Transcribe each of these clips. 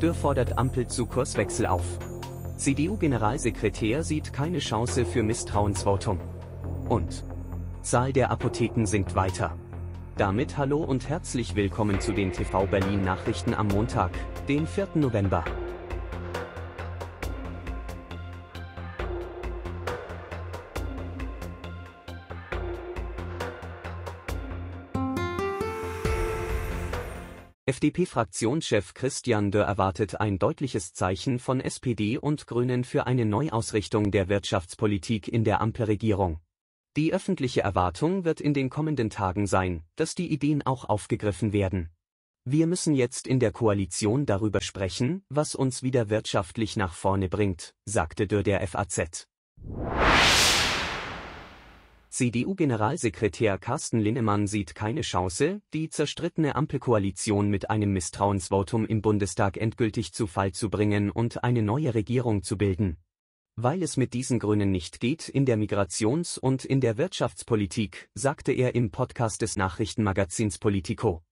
Dürr fordert Ampel zu Kurswechsel auf. CDU-Generalsekretär sieht keine Chance für Misstrauensvotum. Und Zahl der Apotheken sinkt weiter. Damit hallo und herzlich willkommen zu den TV Berlin Nachrichten am Montag, den 4. November. FDP-Fraktionschef Christian Dörr erwartet ein deutliches Zeichen von SPD und Grünen für eine Neuausrichtung der Wirtschaftspolitik in der Ampelregierung. Die öffentliche Erwartung wird in den kommenden Tagen sein, dass die Ideen auch aufgegriffen werden. Wir müssen jetzt in der Koalition darüber sprechen, was uns wieder wirtschaftlich nach vorne bringt, sagte Dörr der FAZ. CDU-Generalsekretär Carsten Linnemann sieht keine Chance, die zerstrittene Ampelkoalition mit einem Misstrauensvotum im Bundestag endgültig zu Fall zu bringen und eine neue Regierung zu bilden. Weil es mit diesen Grünen nicht geht in der Migrations- und in der Wirtschaftspolitik, sagte er im Podcast des Nachrichtenmagazins Politico.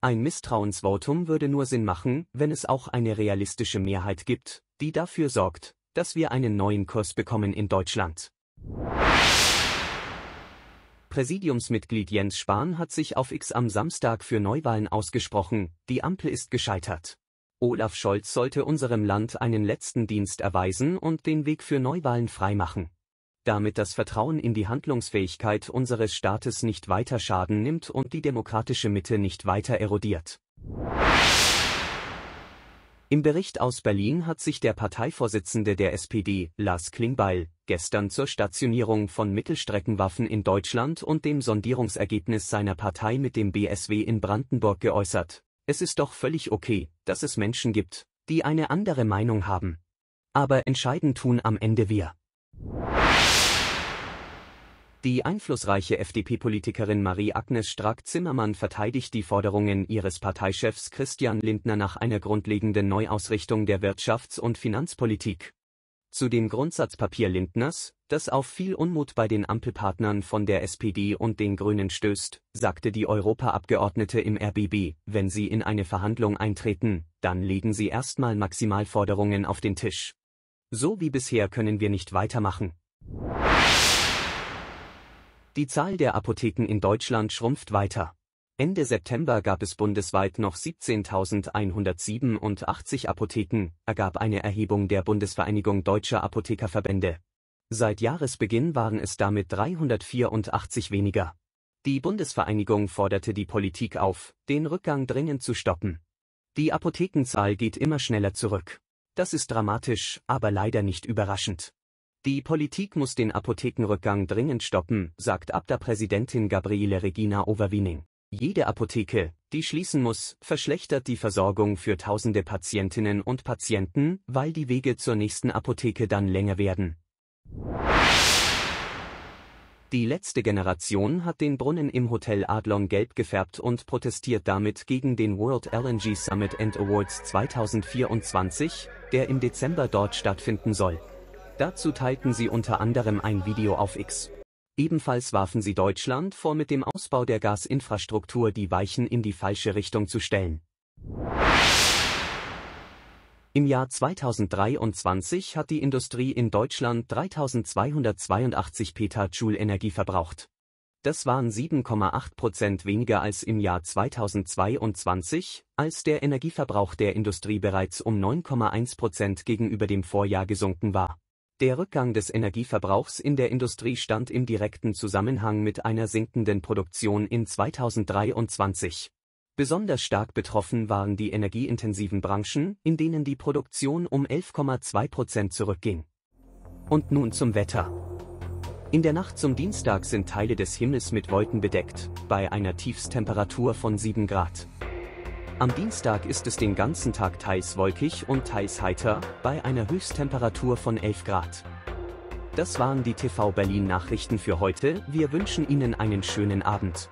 Ein Misstrauensvotum würde nur Sinn machen, wenn es auch eine realistische Mehrheit gibt, die dafür sorgt, dass wir einen neuen Kurs bekommen in Deutschland. Präsidiumsmitglied Jens Spahn hat sich auf X am Samstag für Neuwahlen ausgesprochen, die Ampel ist gescheitert. Olaf Scholz sollte unserem Land einen letzten Dienst erweisen und den Weg für Neuwahlen freimachen. Damit das Vertrauen in die Handlungsfähigkeit unseres Staates nicht weiter Schaden nimmt und die demokratische Mitte nicht weiter erodiert. Im Bericht aus Berlin hat sich der Parteivorsitzende der SPD, Lars Klingbeil, gestern zur Stationierung von Mittelstreckenwaffen in Deutschland und dem Sondierungsergebnis seiner Partei mit dem BSW in Brandenburg geäußert. Es ist doch völlig okay, dass es Menschen gibt, die eine andere Meinung haben. Aber entscheiden tun am Ende wir. Die einflussreiche FDP-Politikerin Marie-Agnes Strack-Zimmermann verteidigt die Forderungen ihres Parteichefs Christian Lindner nach einer grundlegenden Neuausrichtung der Wirtschafts- und Finanzpolitik. Zu dem Grundsatzpapier Lindners, das auf viel Unmut bei den Ampelpartnern von der SPD und den Grünen stößt, sagte die Europaabgeordnete im RBB, wenn Sie in eine Verhandlung eintreten, dann legen Sie erstmal Maximalforderungen auf den Tisch. So wie bisher können wir nicht weitermachen, die Zahl der Apotheken in Deutschland schrumpft weiter. Ende September gab es bundesweit noch 17.187 Apotheken, ergab eine Erhebung der Bundesvereinigung Deutscher Apothekerverbände. Seit Jahresbeginn waren es damit 384 weniger. Die Bundesvereinigung forderte die Politik auf, den Rückgang dringend zu stoppen. Die Apothekenzahl geht immer schneller zurück. Das ist dramatisch, aber leider nicht überraschend. Die Politik muss den Apothekenrückgang dringend stoppen, sagt Abda-Präsidentin Gabriele Regina Overwining. Jede Apotheke, die schließen muss, verschlechtert die Versorgung für tausende Patientinnen und Patienten, weil die Wege zur nächsten Apotheke dann länger werden. Die letzte Generation hat den Brunnen im Hotel Adlon gelb gefärbt und protestiert damit gegen den World LNG Summit and Awards 2024, der im Dezember dort stattfinden soll. Dazu teilten sie unter anderem ein Video auf X. Ebenfalls warfen sie Deutschland vor, mit dem Ausbau der Gasinfrastruktur die Weichen in die falsche Richtung zu stellen. Im Jahr 2023 hat die Industrie in Deutschland 3282 Petajoule Energie verbraucht. Das waren 7,8 Prozent weniger als im Jahr 2022, als der Energieverbrauch der Industrie bereits um 9,1 Prozent gegenüber dem Vorjahr gesunken war. Der Rückgang des Energieverbrauchs in der Industrie stand im direkten Zusammenhang mit einer sinkenden Produktion in 2023. Besonders stark betroffen waren die energieintensiven Branchen, in denen die Produktion um 11,2 Prozent zurückging. Und nun zum Wetter. In der Nacht zum Dienstag sind Teile des Himmels mit Wolken bedeckt, bei einer Tiefstemperatur von 7 Grad. Am Dienstag ist es den ganzen Tag teils wolkig und teils heiter, bei einer Höchsttemperatur von 11 Grad. Das waren die TV Berlin Nachrichten für heute, wir wünschen Ihnen einen schönen Abend.